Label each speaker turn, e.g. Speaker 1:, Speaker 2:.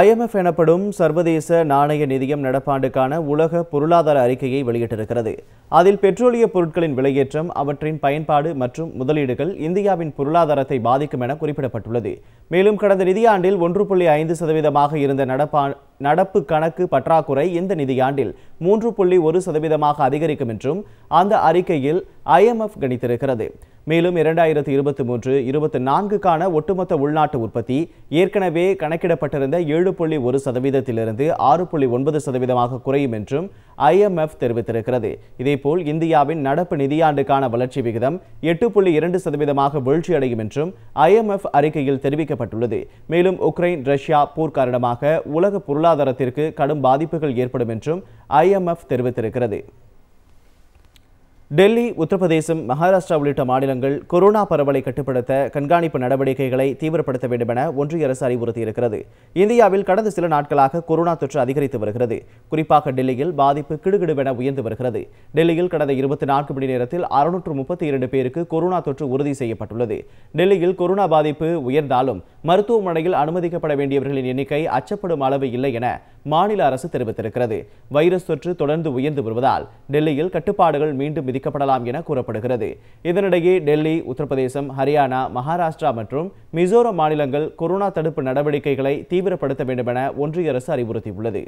Speaker 1: IMF எனப்படும் சர்வதேச நாணய நிதியம் நடப்பாண்டுக்கான உலக பொருளாதார அறிக்கையை வெளியிட்டிருக்கிறது அதில் பெட்ரோலிய பொருட்களின் விலையேற்றம் அவற்றின் பயன்பாடு மற்றும் முதலீடுகள் இந்தியாவின் பொருளாதாரத்தை பாதிக்கும் என குறிப்பிடப்பட்டுள்ளது மேலும் கடந்த நிதியாண்டில் ஒன்று புள்ளி ஐந்து சதவீதமாக இருந்த நடப்பா நடப்பு கணக்கு பற்றாக்குறை இந்த நிதியாண்டில் மூன்று புள்ளி ஒரு சதவீதமாக அதிகரிக்கும் என்றும் அந்த அறிக்கையில் ஐஎம்எஃப் கணித்திருக்கிறது மேலும் இரண்டாயிரத்தி இருபத்தி மூன்று இருபத்தி நான்குக்கான ஒட்டுமொத்த உள்நாட்டு உற்பத்தி ஏற்கனவே கணக்கிடப்பட்டிருந்த ஏழு புள்ளி ஒரு சதவீதத்திலிருந்து ஆறு புள்ளி ஒன்பது சதவீதமாக குறையும் என்றும் ஐஎம்எஃப் தெரிவித்திருக்கிறது இதேபோல் இந்தியாவின் நடப்பு நிதியாண்டுக்கான வளர்ச்சி விகிதம் எட்டு புள்ளி இரண்டு சதவீதமாக வீழ்ச்சியடையும் என்றும் ஐஎம்எஃப் அறிக்கையில் தெரிவிக்கப்பட்டுள்ளது மேலும் உக்ரைன் ரஷ்யா போர் காரணமாக உலக பொருளாதார பொருளாதாரத்திற்கு கடும் பாதிப்புகள் ஏற்படும் என்றும் ஐஎம்எஃப் தெரிவித்திருக்கிறது டெல்லி உத்தரப்பிரதேசம் மகாராஷ்டிரா உள்ளிட்ட மாநிலங்கள் கொரோனா பரவலை கட்டுப்படுத்த கண்காணிப்பு நடவடிக்கைகளை தீவிரப்படுத்த வேண்டும் என ஒன்றிய அரசு அறிவுறுத்தியிருக்கிறது இந்தியாவில் கடந்த சில நாட்களாக கொரோனா தொற்று அதிகரித்து வருகிறது குறிப்பாக டெல்லியில் பாதிப்பு கிடுகிடுவென உயர்ந்து வருகிறது டெல்லியில் கடந்த இருபத்தி நான்கு மணி நேரத்தில் அறுநூற்று முப்பத்தி இரண்டு பேருக்கு கொரோனா தொற்று உறுதி செய்யப்பட்டுள்ளது டெல்லியில் கொரோனா பாதிப்பு உயர்ந்தாலும் மருத்துவமனையில் அனுமதிக்கப்பட வேண்டியவர்களின் எண்ணிக்கை அச்சப்படும் அளவு இல்லை என மாநில அரசு தெரிவித்திருக்கிறது வைரஸ் தொற்று தொடர்ந்து உயர்ந்து வருவதால் டெல்லியில் கட்டுப்பாடுகள் மீண்டும் விதிக்கப்படலாம் என கூறப்படுகிறது இதனிடையே டெல்லி உத்தரப்பிரதேசம் ஹரியானா மகாராஷ்டிரா மற்றும் மிசோரம் மாநிலங்கள் கொரோனா தடுப்பு நடவடிக்கைகளை தீவிரப்படுத்த வேண்டும் என ஒன்றிய அரசு அறிவுறுத்தியுள்ளது